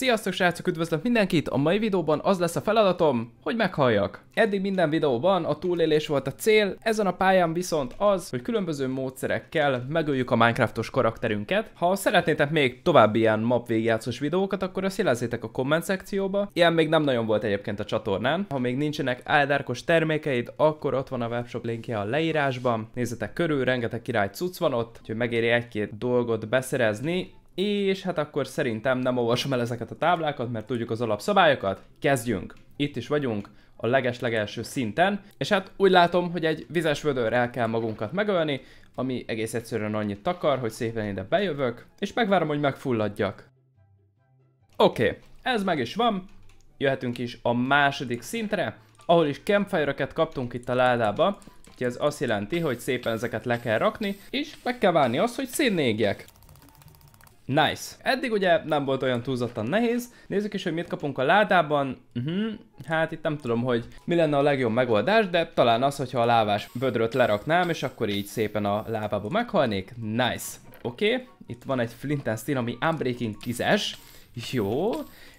Sziasztok srácok, üdvözlök mindenkit! A mai videóban az lesz a feladatom, hogy meghalljak. Eddig minden videóban a túlélés volt a cél, ezen a pályán viszont az, hogy különböző módszerekkel megöljük a Minecraftos karakterünket. Ha szeretnétek még további ilyen map videókat, akkor azt jelezzétek a komment szekcióba. Ilyen még nem nagyon volt egyébként a csatornán. Ha még nincsenek áldárkos termékeid, akkor ott van a webshop linkje a leírásban. Nézzetek körül, rengeteg király cucc van ott, hogy megéri egy-két dolgot beszerezni, és hát akkor szerintem nem olvasom el ezeket a táblákat, mert tudjuk az alapszabályokat. Kezdjünk! Itt is vagyunk a leges-legelső szinten, és hát úgy látom, hogy egy vizes vödör el kell magunkat megölni, ami egész egyszerűen annyit takar, hogy szépen ide bejövök, és megvárom, hogy megfulladjak. Oké, okay, ez meg is van, jöhetünk is a második szintre, ahol is campfire kaptunk itt a ládába, úgyhogy ez azt jelenti, hogy szépen ezeket le kell rakni, és meg kell várni azt, hogy szénnégek. Nice. Eddig ugye nem volt olyan túlzottan nehéz. Nézzük is, hogy mit kapunk a ládában. Uh mhm. -huh. Hát itt nem tudom, hogy mi lenne a legjobb megoldás, de talán az, hogyha a lávás vödröt leraknám, és akkor így szépen a lábába meghalnék. Nice. Oké, okay. itt van egy Flint and Steel, ami Unbreaking 10-es. Jó.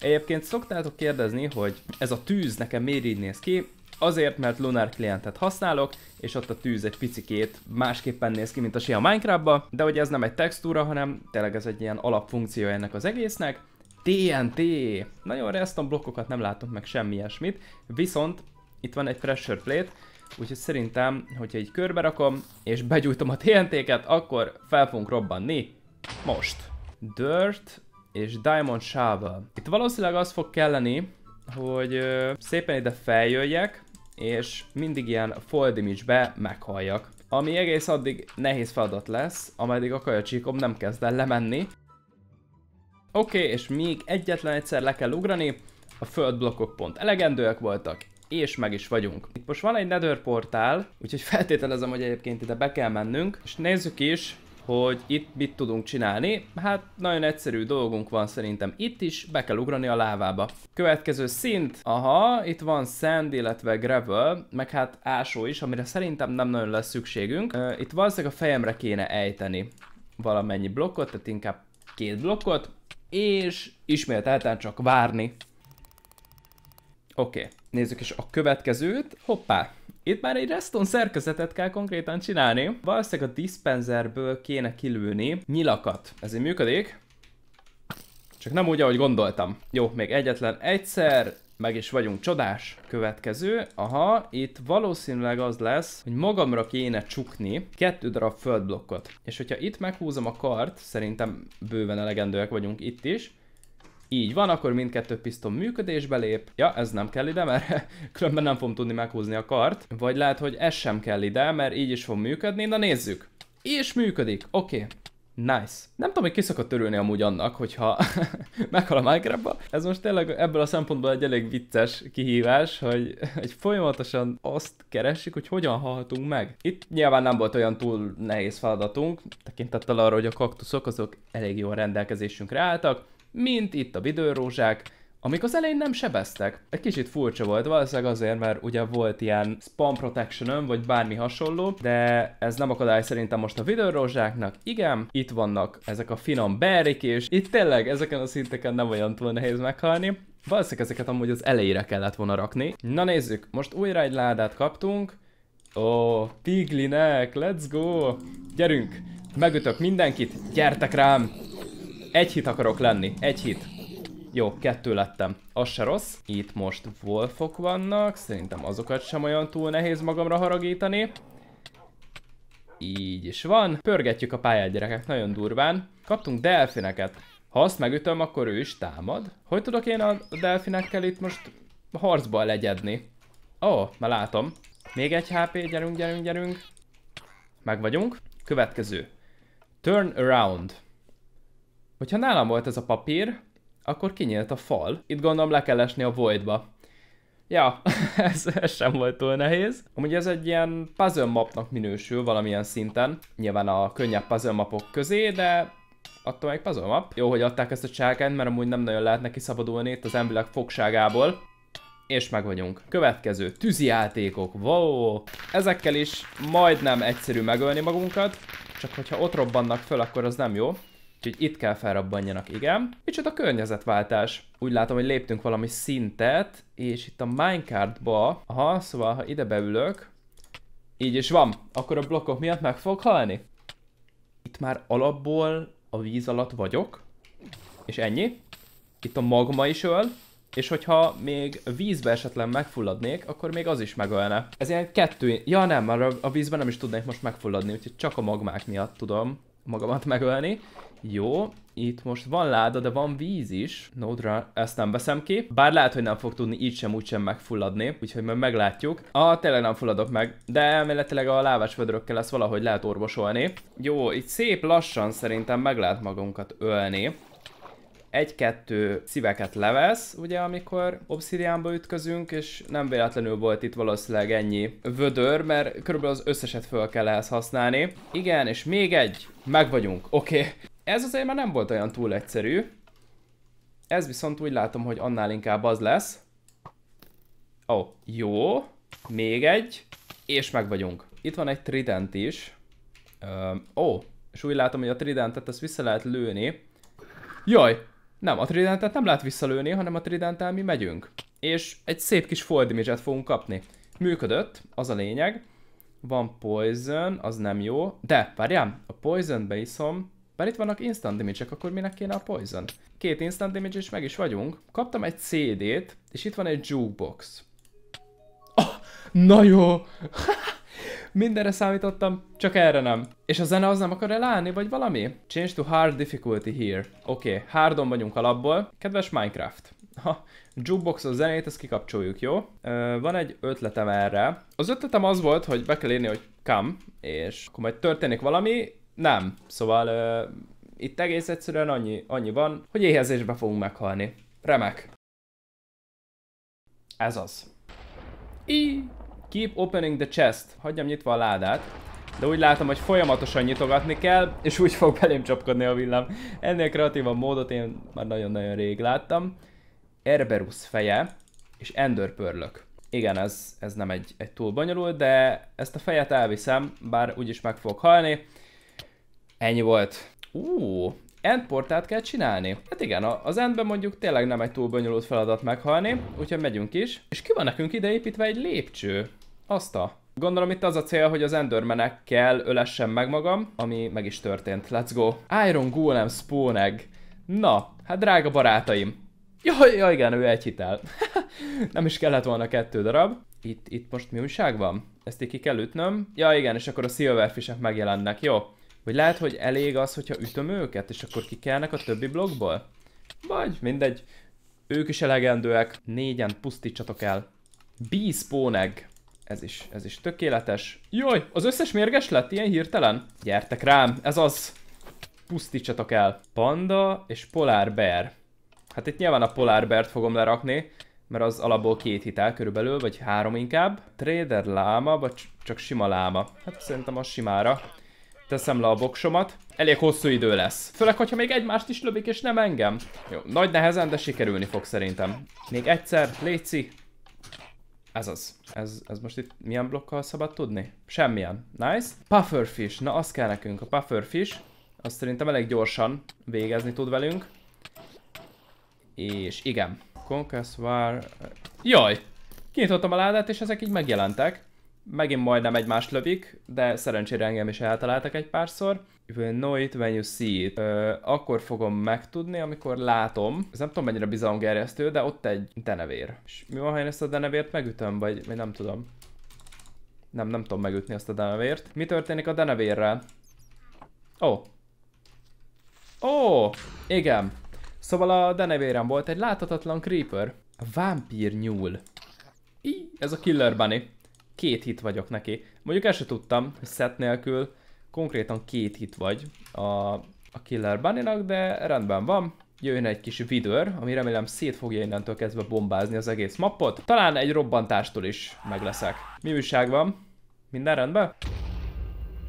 Egyébként szoktátok kérdezni, hogy ez a tűz nekem miért így néz ki. Azért, mert Lunar klientet használok, és ott a tűz egy picikét másképpen néz ki, mint a Sia Minecraftba, de hogy ez nem egy textúra, hanem tényleg ez egy ilyen alapfunkció ennek az egésznek. TNT! Nagyon reston blokkokat nem látok meg semmi ilyesmit, viszont itt van egy pressure plate, úgyhogy szerintem, hogyha egy körbe rakom, és begyújtom a TNT-ket, akkor fel fogunk robbanni. Most. Dirt és Diamond Shovel. Itt valószínűleg az fog kelleni, hogy ö, szépen ide feljöjjek, és mindig ilyen full damage-be meghalljak. Ami egész addig nehéz feladat lesz, ameddig a kajacsíkom nem kezd el lemenni. Oké, okay, és még egyetlen egyszer le kell ugrani, a földblokkok pont elegendőek voltak, és meg is vagyunk. Itt most van egy nether portál, úgyhogy feltételezem, hogy egyébként ide be kell mennünk, és nézzük is, hogy itt mit tudunk csinálni. Hát nagyon egyszerű dolgunk van szerintem itt is, be kell ugrani a lávába. Következő szint, aha, itt van sand, illetve gravel, meg hát ásó is, amire szerintem nem nagyon lesz szükségünk. Itt valószínűleg a fejemre kéne ejteni valamennyi blokkot, tehát inkább két blokkot, és ismételten csak várni. Oké, okay. nézzük is a következőt. Hoppá, itt már egy reston szerkezetet kell konkrétan csinálni. Valószínűleg a dispenserből kéne kilőni nyilakat. Ez így működik. Csak nem úgy, ahogy gondoltam. Jó, még egyetlen egyszer, meg is vagyunk csodás. Következő, aha, itt valószínűleg az lesz, hogy magamra kéne csukni kettő darab földblokkot. És hogyha itt meghúzom a kart, szerintem bőven elegendőek vagyunk itt is, így van, akkor mindkettő piszton működésbe lép. Ja, ez nem kell ide, mert különben nem fogom tudni meghúzni a kart. Vagy lehet, hogy ez sem kell ide, mert így is fog működni. Na nézzük. És működik, oké. Okay. Nice. Nem tudom, hogy ki szokott örülni amúgy annak, hogyha meghal a minecraft Ez most tényleg ebből a szempontból egy elég vicces kihívás, hogy egy folyamatosan azt keresik, hogy hogyan halhatunk meg. Itt nyilván nem volt olyan túl nehéz feladatunk, tekintettel arra, hogy a kaktuszok azok elég jó rendelkezésünkre álltak, mint itt a vidőrózsák, amik az elején nem sebeztek. Egy kicsit furcsa volt, valószínűleg azért, mert ugye volt ilyen spam protection vagy bármi hasonló, de ez nem akadály szerintem most a vidőrózsáknak. Igen, itt vannak ezek a finom berik, és itt tényleg ezeken a szinteken nem olyan túl nehéz meghalni. Valószínűleg ezeket amúgy az elejére kellett volna rakni. Na nézzük, most újra egy ládát kaptunk. Ó, Tiglinek, let's go! Gyerünk! Megütök mindenkit, gyertek rám! Egy hit akarok lenni, egy hit. Jó, kettő lettem. Az se rossz. Itt most wolfok vannak, szerintem azokat sem olyan túl nehéz magamra haragítani. Így is van. Pörgetjük a pályát gyerekek, nagyon durván. Kaptunk delfineket. Ha azt megütöm, akkor ő is támad. Hogy tudok én a delfinekkel itt most harcba legyedni? Ó, oh, már látom. Még egy HP, gyerünk, gyerünk, gyerünk. Meg vagyunk. Következő. Turn around. Hogyha nálam volt ez a papír, akkor kinyílt a fal. Itt gondolom le kell esni a voidba. Ja, ez, ez sem volt túl nehéz. Amúgy ez egy ilyen puzzle mapnak minősül valamilyen szinten. Nyilván a könnyebb puzzle mapok közé, de attól meg puzzle map. Jó, hogy adták ezt a csákányt, mert amúgy nem nagyon lehet neki szabadulni itt az emberek fogságából. És meg vagyunk. Következő, tűzijátékok. Wow! Ezekkel is majdnem egyszerű megölni magunkat, csak hogyha ott robbannak föl, akkor az nem jó. Úgyhogy itt kell felrabbanjanak, igen. Micsoda a környezetváltás. Úgy látom, hogy léptünk valami szintet, és itt a minecartba, aha, szóval ha ide beülök, így is van, akkor a blokkok miatt meg fog halni. Itt már alapból a víz alatt vagyok, és ennyi. Itt a magma is öl, és hogyha még vízbe esetlen megfulladnék, akkor még az is megölne. Ez ilyen kettő... Ja nem, már a vízben nem is tudnék most megfulladni, úgyhogy csak a magmák miatt tudom magamat megölni. Jó, itt most van láda, de van víz is. Nodra, ezt nem veszem ki. Bár lehet, hogy nem fog tudni így sem, úgy sem megfulladni. Úgyhogy majd meglátjuk. Ah, tényleg nem fulladok meg. De elméletileg a lávás vödrökkel ezt valahogy lehet orvosolni. Jó, itt szép lassan szerintem meg lehet magunkat ölni egy-kettő szíveket levesz, ugye, amikor obszidiánba ütközünk, és nem véletlenül volt itt valószínűleg ennyi vödör, mert körülbelül az összeset föl kell ehhez használni. Igen, és még egy, meg vagyunk, oké. Okay. Ez azért már nem volt olyan túl egyszerű. Ez viszont úgy látom, hogy annál inkább az lesz. Ó, oh, jó. Még egy. És meg vagyunk. Itt van egy trident is. um, oh, és úgy látom, hogy a tridentet ezt vissza lehet lőni. Jaj, nem, a Tridentet nem lehet visszalőni, hanem a tridentel mi megyünk. És egy szép kis fold fogunk kapni. Működött, az a lényeg. Van poison, az nem jó. De, várjál, a poison beiszom. Bár itt vannak instant damage akkor minek kéne a poison? Két instant damage és meg is vagyunk. Kaptam egy CD-t, és itt van egy jukebox. Oh, na jó! Mindenre számítottam, csak erre nem. És a zene az nem akar elállni, vagy valami? Change to hard difficulty here. Oké, okay, hardon vagyunk alapból. Kedves Minecraft. Ha, jukebox a zenét, ezt kikapcsoljuk, jó? Ö, van egy ötletem erre. Az ötletem az volt, hogy be kell írni, hogy come, és akkor majd történik valami. Nem. Szóval ö, itt egész egyszerűen annyi, annyi van, hogy éhezésbe fogunk meghalni. Remek. Ez az. I. Keep opening the chest. Hagyjam nyitva a ládát. De úgy látom, hogy folyamatosan nyitogatni kell, és úgy fog belém csapkodni a villám. Ennél kreatívabb módot én már nagyon-nagyon rég láttam. Erberus feje, és endörpörlök. Igen, ez, ez nem egy, egy túl bonyolult, de ezt a fejet elviszem, bár úgyis meg fog halni. Ennyi volt. Ú, endportát kell csinálni. Hát igen, az endben mondjuk tényleg nem egy túl bonyolult feladat meghalni, úgyhogy megyünk is. És ki van nekünk ide építve egy lépcső? Azt a. Gondolom itt az a cél, hogy az endőrmenekkel ölessem meg magam, ami meg is történt. Let's go. Iron Golem Spawn Egg. Na, hát drága barátaim. Jaj, jaj, igen, ő egy hitel. Nem is kellett volna kettő darab. Itt, itt most mi újság van? Ezt így ki kell ütnöm. Ja, igen, és akkor a silverfishek megjelennek, jó? Vagy lehet, hogy elég az, hogyha ütöm őket, és akkor kikelnek a többi blokkból? Vagy, mindegy. Ők is elegendőek. Négyen pusztítsatok el. Bee spawn egg. Ez is, ez is tökéletes. Jaj, az összes mérges lett ilyen hirtelen? Gyertek rám, ez az. Pusztítsatok el. Panda és Polar Bear. Hát itt nyilván a Polar Bear-t fogom lerakni, mert az alapból két hitel körülbelül, vagy három inkább. Trader láma, vagy csak sima láma? Hát szerintem a simára. Teszem le a boksomat. Elég hosszú idő lesz. Főleg, hogyha még egymást is lövik, és nem engem. Jó, nagy nehezen, de sikerülni fog szerintem. Még egyszer, léci. Ez az. Ez, ez most itt milyen blokkal szabad tudni? Semmilyen. Nice. Pufferfish. Na, azt kell nekünk. A pufferfish. Azt szerintem elég gyorsan végezni tud velünk. És igen. Conquest War... Jaj! Kinyitottam a ládát, és ezek így megjelentek. Megint majdnem egymást lövik, de szerencsére engem is eltaláltak egy párszor. You will know it when you see it. Ö, akkor fogom megtudni, amikor látom. Ez nem tudom mennyire bizalomgerjesztő, de ott egy denevér. És mi van, ha én ezt a denevért megütöm, vagy vagy nem tudom. Nem, nem tudom megütni azt a denevért. Mi történik a denevérrel? Ó. Oh. Ó, oh, igen. Szóval a denevérem volt egy láthatatlan creeper. A vámpír nyúl. Í, ez a killer bunny. Két hit vagyok neki. Mondjuk el se tudtam, hogy szett nélkül konkrétan két hit vagy a, a Killer bunny de rendben van. Jöjjön egy kis vidőr, ami remélem szét fogja innentől kezdve bombázni az egész mappot. Talán egy robbantástól is megleszek. Mi újság van? Minden rendben?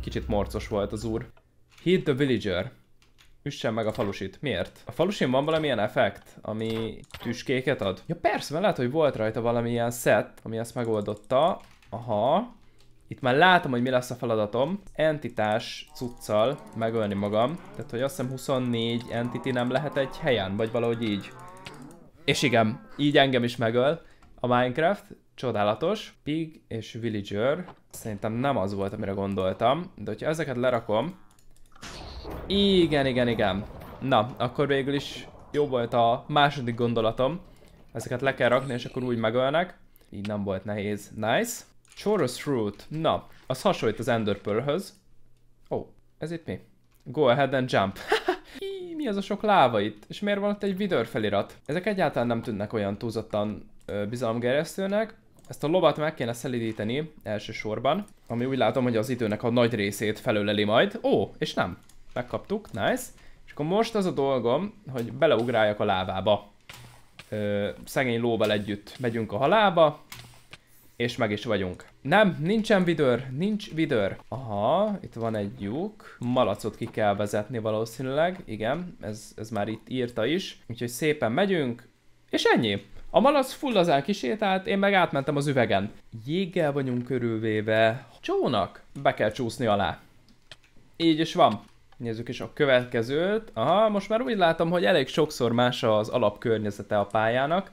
Kicsit morcos volt az úr. Hit the villager. Üssen meg a falusit. Miért? A falusin van valamilyen effekt, ami tüskéket ad? Ja persze, mert lehet, hogy volt rajta valamilyen set, ami ezt megoldotta. Aha. Itt már látom, hogy mi lesz a feladatom. Entitás cuccal megölni magam. Tehát, hogy azt hiszem 24 entity nem lehet egy helyen, vagy valahogy így. És igen, így engem is megöl a Minecraft. Csodálatos. Pig és Villager. Szerintem nem az volt, amire gondoltam. De hogyha ezeket lerakom... Igen, igen, igen. Na, akkor végül is jó volt a második gondolatom. Ezeket le kell rakni, és akkor úgy megölnek. Így nem volt nehéz. Nice. Chorus Root. Na, az hasonlít az Ender Pearl-höz. Ó, oh, ez itt mi? Go ahead and jump. mi az a sok láva itt? És miért van ott egy vidör felirat? Ezek egyáltalán nem tűnnek olyan túlzottan ö, bizalomgerjesztőnek. Ezt a lovat meg kéne szelidíteni elsősorban, ami úgy látom, hogy az időnek a nagy részét felöleli majd. Ó, oh, és nem. Megkaptuk, nice. És akkor most az a dolgom, hogy beleugráljak a lávába. Ö, szegény lóval együtt megyünk a halába, és meg is vagyunk. Nem, nincsen vidőr, nincs vidőr. Aha, itt van egy lyuk. Malacot ki kell vezetni valószínűleg, igen, ez, ez már itt írta is. Úgyhogy szépen megyünk, és ennyi. A malac fullazán kisétált, én meg átmentem az üvegen. Jéggel vagyunk körülvéve. Csónak! Be kell csúszni alá. Így is van. Nézzük is a következőt. Aha, most már úgy látom, hogy elég sokszor más az alapkörnyezete a pályának,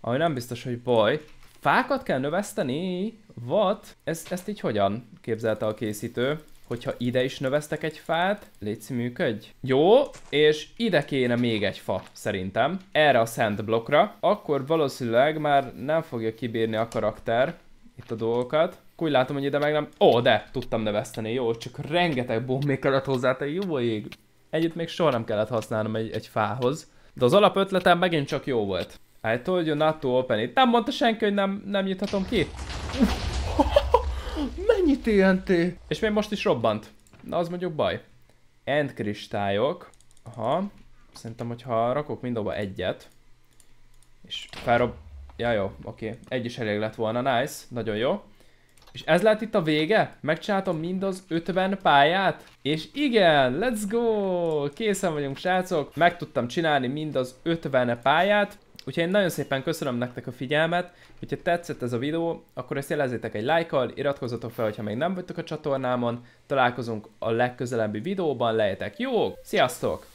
ami nem biztos, hogy baj. Fákat kell növeszteni? Vat? Ez, ezt így hogyan képzelte a készítő? Hogyha ide is növesztek egy fát, légy működj. Jó, és ide kéne még egy fa, szerintem. Erre a szent blokkra. Akkor valószínűleg már nem fogja kibírni a karakter itt a dolgokat. Úgy látom, hogy ide meg nem... Ó, de! Tudtam neveszteni, jó, csak rengeteg bombék kellett hozzá, te jó ég. Együtt még soha nem kellett használnom egy, egy fához. De az alapötletem megint csak jó volt. I told you not to open it. Nem mondta senki, hogy nem, nem nyithatom ki. Mennyi TNT? És még most is robbant. Na az mondjuk baj. End kristályok. Aha. Szerintem, hogyha rakok mindoba egyet. És felrob... Ja jó, oké. Okay. Egy is elég lett volna. Nice. Nagyon jó. És ez lett itt a vége? Megcsináltam mind az 50 pályát? És igen, let's go! Készen vagyunk srácok, meg tudtam csinálni mind az 50 pályát. Úgyhogy én nagyon szépen köszönöm nektek a figyelmet, hogyha tetszett ez a videó, akkor ezt jelezzétek egy lájkkal, iratkozzatok fel, ha még nem vagytok a csatornámon, találkozunk a legközelebbi videóban, lehetek jók, sziasztok!